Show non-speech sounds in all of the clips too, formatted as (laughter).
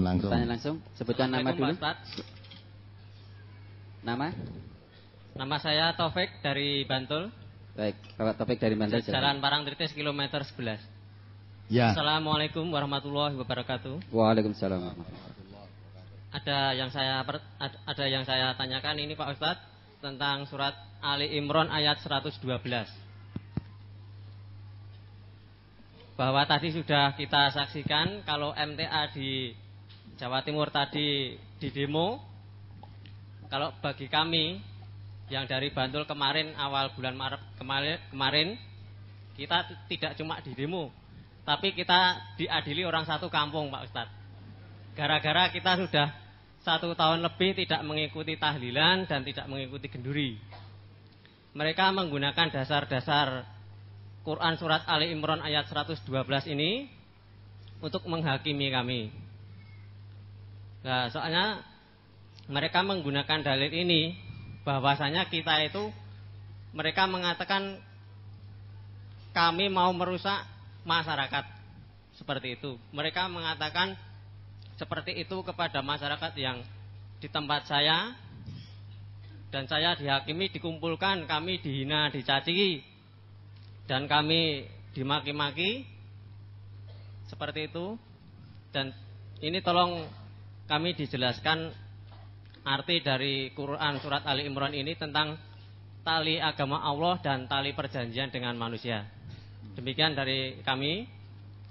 pertanyaan langsung. Pertanyaan langsung. Sebutkan nama dulu. Pak Nama? Nama saya Taufik dari Bantul. Baik, Bapak Taufik dari Bantul. Jalan Parangtritis kilometer 11. Ya. Assalamualaikum warahmatullahi wabarakatuh. Waalaikumsalam Ada yang saya ada yang saya tanyakan ini Pak Ustadz tentang surat Ali Imron ayat 112. Bahwa tadi sudah kita saksikan kalau MTA di Jawa Timur tadi di demo, kalau bagi kami yang dari Bantul kemarin awal bulan Maret kemarin, kemarin kita tidak cuma di demo, tapi kita diadili orang satu kampung Pak Ustadz. Gara-gara kita sudah satu tahun lebih tidak mengikuti tahlilan dan tidak mengikuti genduri. Mereka menggunakan dasar-dasar Quran Surat Ali Imran ayat 112 ini untuk menghakimi kami. Nah, soalnya mereka menggunakan dalil ini bahwasanya kita itu mereka mengatakan kami mau merusak masyarakat seperti itu. Mereka mengatakan seperti itu kepada masyarakat yang di tempat saya dan saya dihakimi, dikumpulkan, kami dihina, dicaci dan kami dimaki-maki seperti itu. Dan ini tolong kami dijelaskan arti dari Quran surat Ali Imran ini tentang tali agama Allah dan tali perjanjian dengan manusia. Demikian dari kami.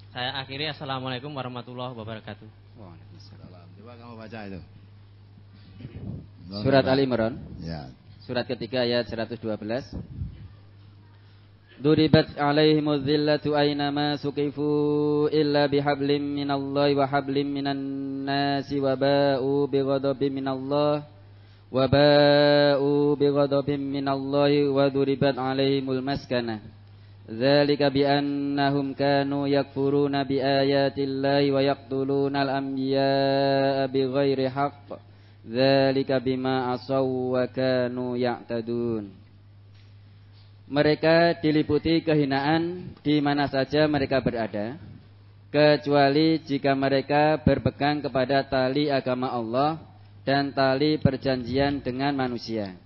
Saya akhiri Assalamualaikum warahmatullahi wabarakatuh. Waalaikumsalam. Coba kamu baca itu. Surat Ali Imran. Ya. Surat ketiga ayat 112. ضربت عليهم الذلة أينما سقفوا إلا بحبل من الله وحبل من الناس وباءوا بغضب من الله وباءوا بغضب من الله وضربت عليهم المسكنة ذلك بأنهم كانوا يكفرون بآيات الله ويقتلون الأنبياء بغير حق ذلك بما عصوا وكانوا يعتدون Mereka diliputi kehinaan di mana saja mereka berada, kecuali jika mereka berpegang kepada tali agama Allah dan tali perjanjian dengan manusia.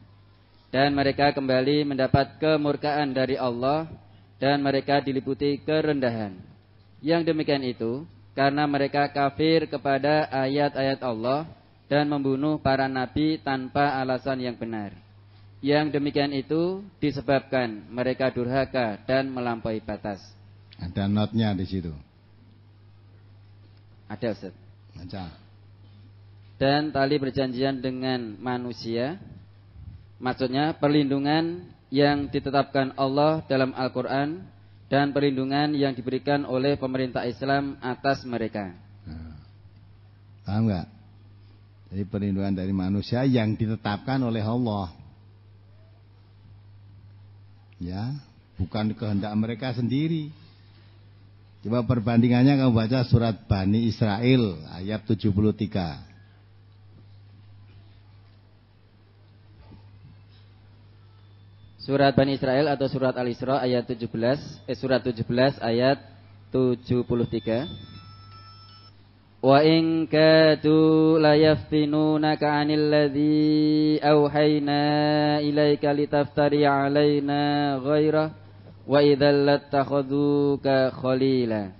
Dan mereka kembali mendapat kemurkaan dari Allah dan mereka diliputi kerendahan. Yang demikian itu karena mereka kafir kepada ayat-ayat Allah dan membunuh para nabi tanpa alasan yang benar. Yang demikian itu disebabkan mereka durhaka dan melampaui batas. Ada notnya di situ. Ada Ustaz. Baca. Dan tali perjanjian dengan manusia maksudnya perlindungan yang ditetapkan Allah dalam Al-Qur'an dan perlindungan yang diberikan oleh pemerintah Islam atas mereka. paham enggak? Jadi perlindungan dari manusia yang ditetapkan oleh Allah ya bukan kehendak mereka sendiri coba perbandingannya kamu baca surat Bani Israel ayat 73 Surat Bani Israel atau surat Al-Isra ayat 17 eh surat 17 ayat 73 Wa la yaftinunaka 'anil ladzi الذي ilaika litaftari 'alaina ghaira wa idzal لاتخذوك khalila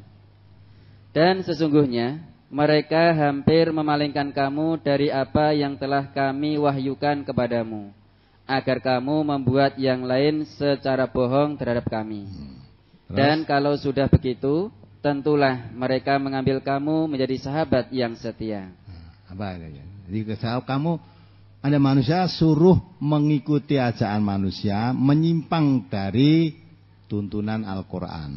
Dan sesungguhnya mereka hampir memalingkan kamu dari apa yang telah kami wahyukan kepadamu agar kamu membuat yang lain secara bohong terhadap kami. Hmm. Dan kalau sudah begitu, tentulah mereka mengambil kamu menjadi sahabat yang setia. Apa ya? Jadi kamu ada manusia suruh mengikuti ajakan manusia menyimpang dari tuntunan Al-Qur'an.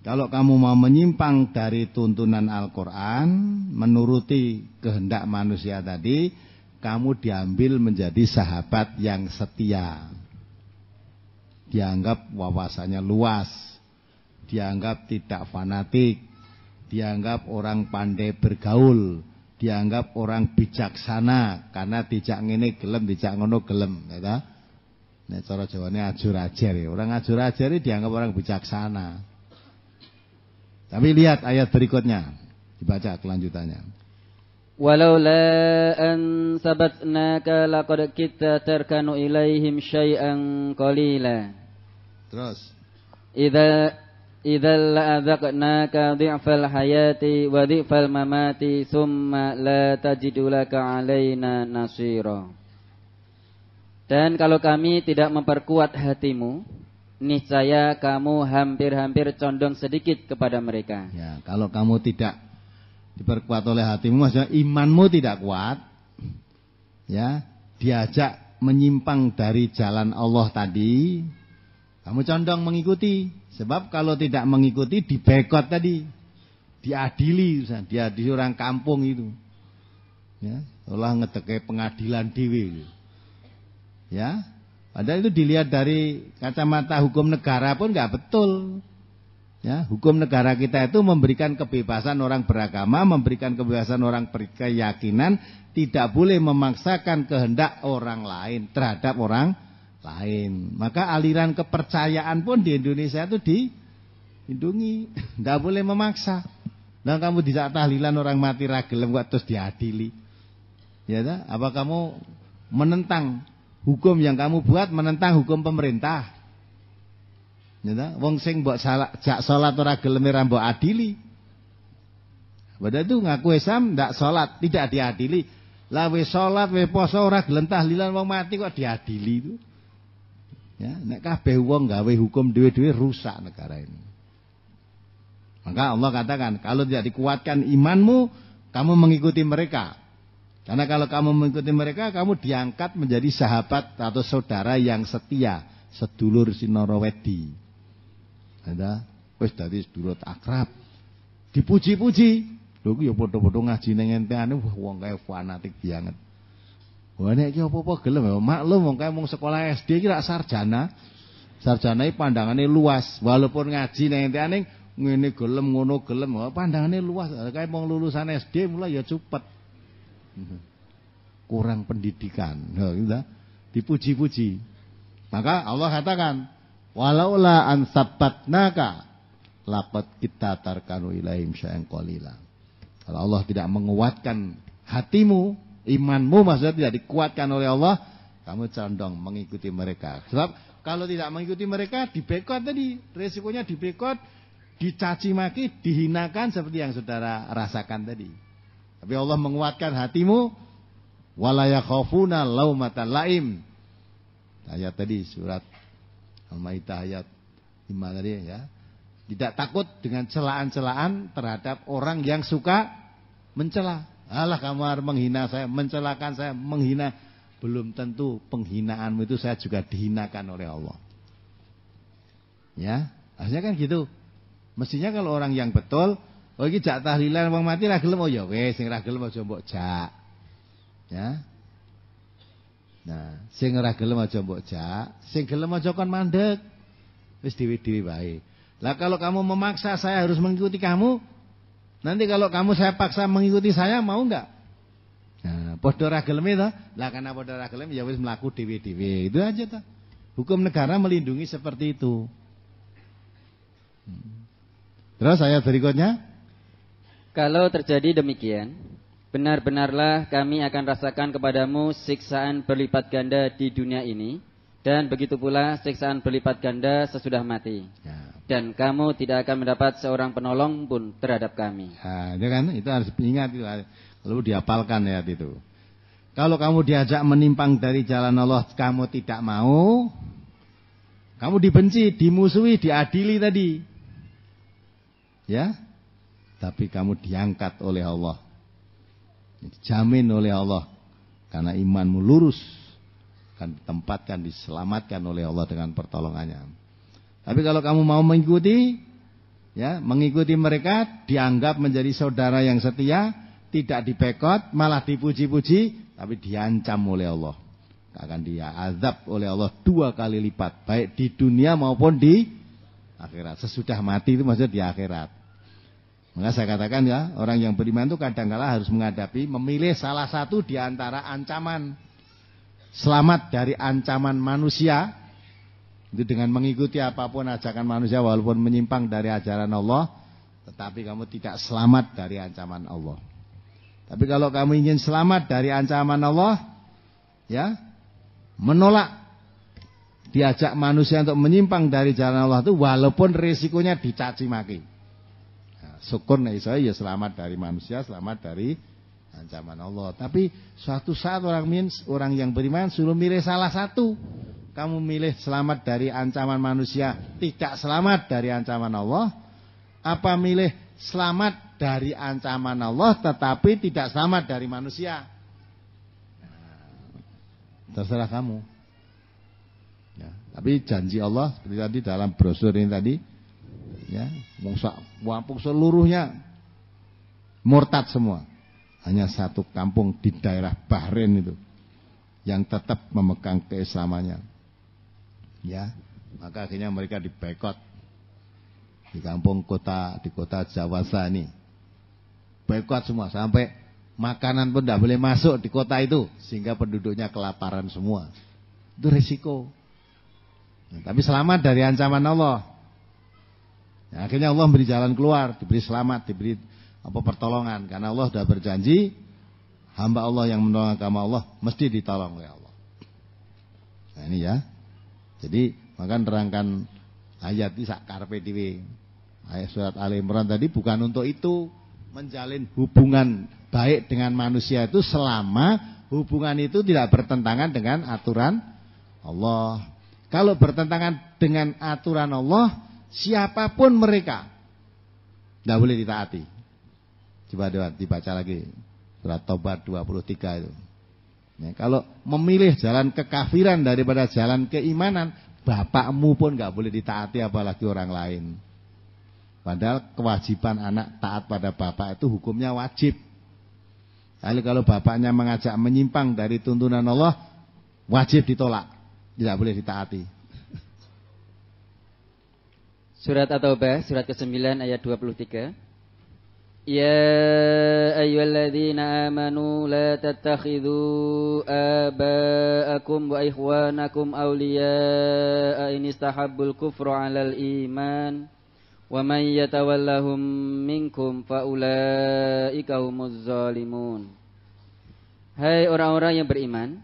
Kalau kamu mau menyimpang dari tuntunan Al-Qur'an, menuruti kehendak manusia tadi, kamu diambil menjadi sahabat yang setia. Dianggap wawasannya luas, dianggap tidak fanatik, dianggap orang pandai bergaul, dianggap orang bijaksana karena dijak ngene gelem, dijak ngono gelem, ya ta? Nek cara Jawane ajur ajar ya. Orang ajur ajar ya dianggap orang bijaksana. Tapi lihat ayat berikutnya. Dibaca kelanjutannya. Walaula an sabatnaka laqad kita tarkanu ilaihim syai'an qalila. Terus. Idza Idzal la'adzaqnaka dhi'fal hayati wa dhi'fal mamati summa la tajidu laka 'alaina nasira. Dan kalau kami tidak memperkuat hatimu, niscaya kamu hampir-hampir condong sedikit kepada mereka. Ya, kalau kamu tidak diperkuat oleh hatimu, maksudnya imanmu tidak kuat, ya, diajak menyimpang dari jalan Allah tadi, kamu condong mengikuti Sebab kalau tidak mengikuti dibekot tadi, diadili, diadili orang kampung itu. Ya, olah ngedeke pengadilan dewi. Ya, padahal itu dilihat dari kacamata hukum negara pun nggak betul. Ya, hukum negara kita itu memberikan kebebasan orang beragama, memberikan kebebasan orang berkeyakinan, tidak boleh memaksakan kehendak orang lain terhadap orang lain. Maka aliran kepercayaan pun di Indonesia itu dilindungi. Tidak (laughs) boleh memaksa. Dan nah, kamu tidak tahlilan orang mati ragilem buat terus diadili. Ya Apa kamu menentang hukum yang kamu buat menentang hukum pemerintah? Ya tak? Wong sing buat salah jak salat orang gelem ra mbok adili. Padahal itu ngaku Islam tidak salat, tidak diadili. Lawe salat, we poso orang gelem tahlilan wong mati kok diadili itu. Ya, nek kabeh wong gawe hukum dhewe-dhewe rusak negara ini. Maka Allah katakan, kalau tidak dikuatkan imanmu, kamu mengikuti mereka. Karena kalau kamu mengikuti mereka, kamu diangkat menjadi sahabat atau saudara yang setia, sedulur sinorowedi. Ada, wes dari sedulur akrab. Dipuji-puji. Lalu ya bodoh-bodoh ngaji nengen wah uang kayak fanatik banget. Wah nek iki apa-apa gelem ya. Maklum wong kae mung sekolah SD kira sarjana. Sarjana ini pandangannya luas, walaupun ngaji nanti entekane ngene gelem ngono gelem, Wah, pandangane luas. Kae mau lulusan SD mulai ya cepet. Kurang pendidikan. Nah, gitu. Dipuji-puji. Maka Allah katakan, walaula an lapat lapat kita tarkanu ilaim syaikh qalila. Kalau Allah tidak menguatkan hatimu, imanmu maksudnya tidak dikuatkan oleh Allah, kamu condong mengikuti mereka. Sebab kalau tidak mengikuti mereka, dibekot tadi, resikonya dibekot, dicaci maki, dihinakan seperti yang saudara rasakan tadi. Tapi Allah menguatkan hatimu, walayakhofuna laumatan laim. Ayat tadi surat Al-Maidah ayat 5 tadi ya. Tidak takut dengan celaan-celaan terhadap orang yang suka mencela. Alah kamu harus menghina saya, mencelakan saya, menghina. Belum tentu penghinaanmu itu saya juga dihinakan oleh Allah. Ya, hasilnya kan gitu. Mestinya kalau orang yang betul, oh ini jak tahlilan orang mati lah gelem oh ya weh, sing ra gelem aja mbok jak. Ya. Nah, sing ora gelem aja mbok jak, sing gelem aja kon mandek. Wis dhewe-dhewe wae. Lah kalau kamu memaksa saya harus mengikuti kamu, Nanti kalau kamu saya paksa mengikuti saya mau enggak? Nah, podo ra itu, Lah karena podo gelem ya wis melaku dewi dewi Itu aja tuh. Hukum negara melindungi seperti itu. Hmm. Terus saya berikutnya. Kalau terjadi demikian, benar-benarlah kami akan rasakan kepadamu siksaan berlipat ganda di dunia ini dan begitu pula siksaan berlipat ganda sesudah mati. Ya. Dan kamu tidak akan mendapat seorang penolong pun terhadap kami. Ya, itu ya kan itu harus diingat itu, lalu diapalkan ya itu. Kalau kamu diajak menimpang dari jalan Allah, kamu tidak mau, kamu dibenci, dimusuhi, diadili tadi. Ya? Tapi kamu diangkat oleh Allah. Dijamin oleh Allah karena imanmu lurus akan ditempatkan, diselamatkan oleh Allah dengan pertolongannya. Tapi kalau kamu mau mengikuti, ya mengikuti mereka dianggap menjadi saudara yang setia, tidak dipekot, malah dipuji-puji, tapi diancam oleh Allah. Akan dia azab oleh Allah dua kali lipat, baik di dunia maupun di akhirat. Sesudah mati itu maksudnya di akhirat. Maka saya katakan ya, orang yang beriman itu kadang kala harus menghadapi, memilih salah satu di antara ancaman selamat dari ancaman manusia itu dengan mengikuti apapun ajakan manusia walaupun menyimpang dari ajaran Allah tetapi kamu tidak selamat dari ancaman Allah tapi kalau kamu ingin selamat dari ancaman Allah ya menolak diajak manusia untuk menyimpang dari jalan Allah itu walaupun risikonya dicaci maki. Nah, syukur nih ya, saya ya selamat dari manusia, selamat dari ancaman Allah. Tapi suatu saat orang min, orang yang beriman suruh milih salah satu. Kamu milih selamat dari ancaman manusia, tidak selamat dari ancaman Allah. Apa milih selamat dari ancaman Allah tetapi tidak selamat dari manusia? Nah, terserah kamu. Ya, tapi janji Allah seperti tadi dalam brosur ini tadi ya, mungsak seluruhnya murtad semua hanya satu kampung di daerah Bahrain itu yang tetap memegang keislamannya. Ya, maka akhirnya mereka dibekot di kampung kota di kota Jawa ini. Bekot semua sampai makanan pun tidak boleh masuk di kota itu sehingga penduduknya kelaparan semua. Itu risiko. Ya, nah, tapi selamat dari ancaman Allah. Ya, akhirnya Allah beri jalan keluar, diberi selamat, diberi apa pertolongan karena Allah sudah berjanji hamba Allah yang menolong agama Allah mesti ditolong oleh Allah. Nah ini ya. Jadi maka terangkan ayat di sakarpe dewi Ayat surat al Imran tadi bukan untuk itu menjalin hubungan baik dengan manusia itu selama hubungan itu tidak bertentangan dengan aturan Allah. Kalau bertentangan dengan aturan Allah, siapapun mereka tidak boleh ditaati. Coba dibaca lagi. Surat Tobat 23 itu. Ya, kalau memilih jalan kekafiran daripada jalan keimanan, bapakmu pun nggak boleh ditaati apalagi orang lain. Padahal kewajiban anak taat pada bapak itu hukumnya wajib. Lalu kalau bapaknya mengajak menyimpang dari tuntunan Allah, wajib ditolak, tidak boleh ditaati. Surat At-Taubah surat ke-9 ayat 23. يا أيها الذين آمنوا لا تتخذوا آباءكم وإخوانكم أولياء إن استحبوا الكفر على الإيمان ومن يتولهم منكم فأولئك هم الظالمون Hai hey orang-orang yang beriman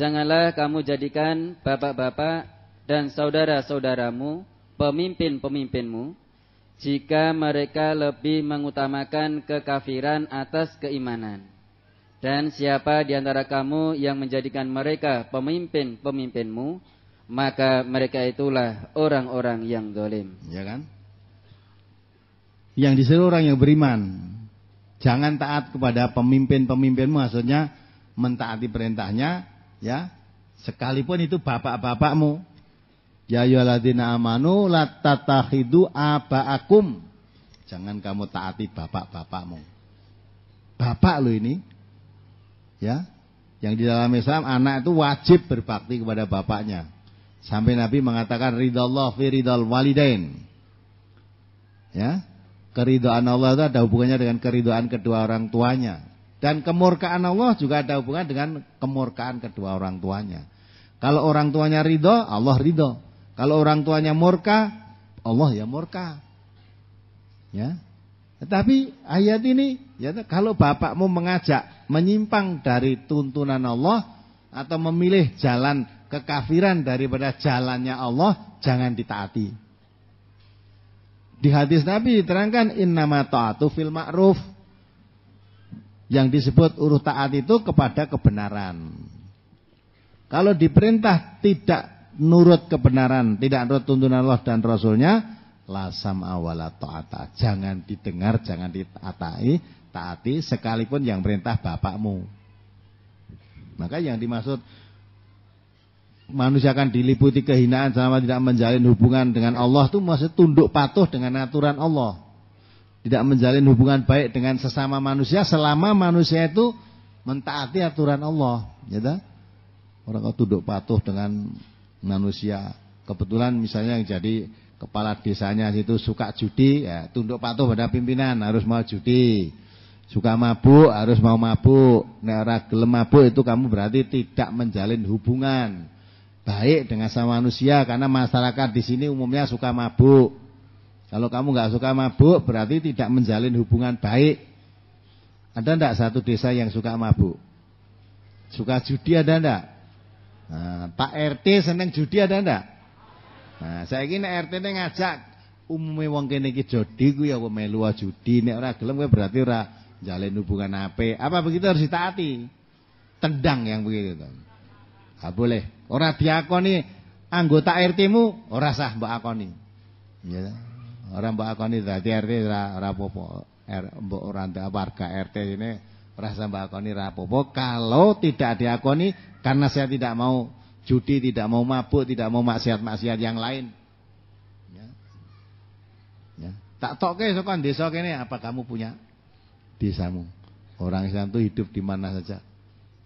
Janganlah kamu jadikan bapak-bapak dan saudara-saudaramu pemimpin-pemimpinmu jika mereka lebih mengutamakan kekafiran atas keimanan. Dan siapa di antara kamu yang menjadikan mereka pemimpin-pemimpinmu, maka mereka itulah orang-orang yang dolim. Ya kan? Yang disuruh orang yang beriman. Jangan taat kepada pemimpin-pemimpinmu, maksudnya mentaati perintahnya, ya. Sekalipun itu bapak-bapakmu, Ya yualadina amanu la aba'akum. Jangan kamu taati bapak-bapakmu. Bapak lo ini. Ya. Yang di dalam Islam anak itu wajib berbakti kepada bapaknya. Sampai Nabi mengatakan ridallah fi ridal walidain. Ya. keridoan Allah itu ada hubungannya dengan keridoan kedua orang tuanya. Dan kemurkaan Allah juga ada hubungan dengan kemurkaan kedua orang tuanya. Kalau orang tuanya ridho, Allah ridho. Kalau orang tuanya murka, Allah ya murka. Ya. Tetapi ayat ini, ya kalau bapakmu mengajak menyimpang dari tuntunan Allah atau memilih jalan kekafiran daripada jalannya Allah, jangan ditaati. Di hadis Nabi diterangkan innama ta'atu fil ma'ruf. Yang disebut urut taat itu kepada kebenaran. Kalau diperintah tidak nurut kebenaran, tidak nurut tuntunan Allah dan Rasulnya, lasam awala ta'ata. Jangan didengar, jangan ditaati, taati sekalipun yang perintah bapakmu. Maka yang dimaksud manusia akan diliputi kehinaan selama tidak menjalin hubungan dengan Allah itu maksud tunduk patuh dengan aturan Allah. Tidak menjalin hubungan baik dengan sesama manusia selama manusia itu mentaati aturan Allah, ya Orang kau tunduk patuh dengan manusia. Kebetulan misalnya yang jadi kepala desanya itu suka judi, ya, tunduk patuh pada pimpinan harus mau judi. Suka mabuk harus mau mabuk. Nek ora gelem mabuk itu kamu berarti tidak menjalin hubungan baik dengan sama manusia karena masyarakat di sini umumnya suka mabuk. Kalau kamu nggak suka mabuk berarti tidak menjalin hubungan baik. Ada ndak satu desa yang suka mabuk? Suka judi ada ndak? Nah, Pak RT seneng judi ada ndak? Nah, saya nek RT ini ngajak umumnya wong kene iki jodi kuwi ya melu judi nek orang gelem gue berarti ora jalin hubungan HP. Apa begitu harus ditaati? Tendang yang begitu kan? Nah, boleh. Ora diakoni anggota RT-mu orang sah mbak akoni. Ya. Ora mbok akoni dadi RT ora ora apa-apa. Er, mbok warga RT ini Merasa bakoni rapopo kalau tidak diakoni karena saya tidak mau judi, tidak mau mabuk, tidak mau maksiat-maksiat yang lain. Ya. Ya. Tak toke sokan desa ini apa kamu punya desamu. Orang Islam itu hidup di mana saja.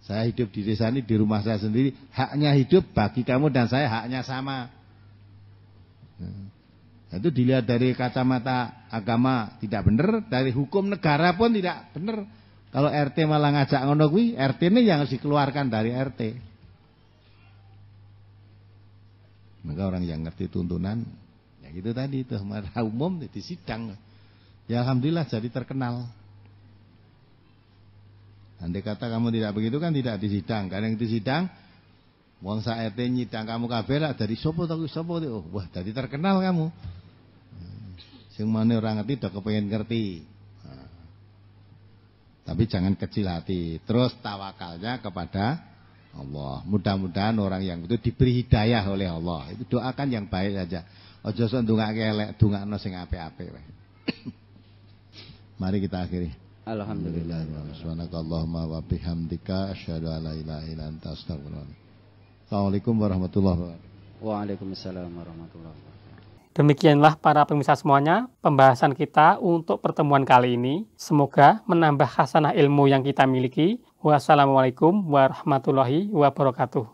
Saya hidup di desa ini di rumah saya sendiri, haknya hidup bagi kamu dan saya haknya sama. Ya. Nah, itu dilihat dari kacamata agama tidak benar, dari hukum negara pun tidak benar. Kalau RT malah ngajak ngono kuwi, RT ini yang harus dikeluarkan dari RT. Maka orang yang ngerti tuntunan, ya gitu tadi itu marah umum ya di sidang. Ya alhamdulillah jadi terkenal. Andai kata kamu tidak begitu kan tidak di sidang. Karena yang di sidang Wong sak RT nyidang kamu kabeh lah dari sopo to sopo oh, wah jadi terkenal kamu. Sing mana orang ngerti udah kepengen ngerti. Tapi jangan kecil hati. Terus tawakalnya kepada Allah. Mudah-mudahan orang yang itu diberi hidayah oleh Allah. Itu doakan yang baik saja. Ojo sok ndongake elek, dongakno sing apik-apik wae. (coughs) Mari kita akhiri. Alhamdulillah. Subhanakallahumma wa bihamdika asyhadu an la ilaha illa anta astaghfiruka Assalamualaikum warahmatullahi wabarakatuh. Waalaikumsalam warahmatullahi wabarakatuh. Demikianlah para pemirsa semuanya pembahasan kita untuk pertemuan kali ini. Semoga menambah khasanah ilmu yang kita miliki. Wassalamualaikum warahmatullahi wabarakatuh.